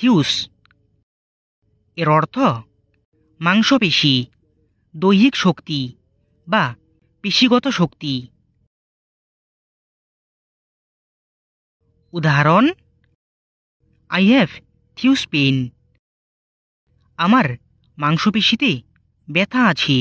থিউস এর অর্থ মাংসপেশি দৈহিক শক্তি বা পেশিগত শক্তি উদাহরণ আই হ্যাভ থিউস পেন আমার মাংসপেশিতে ব্যথা আছে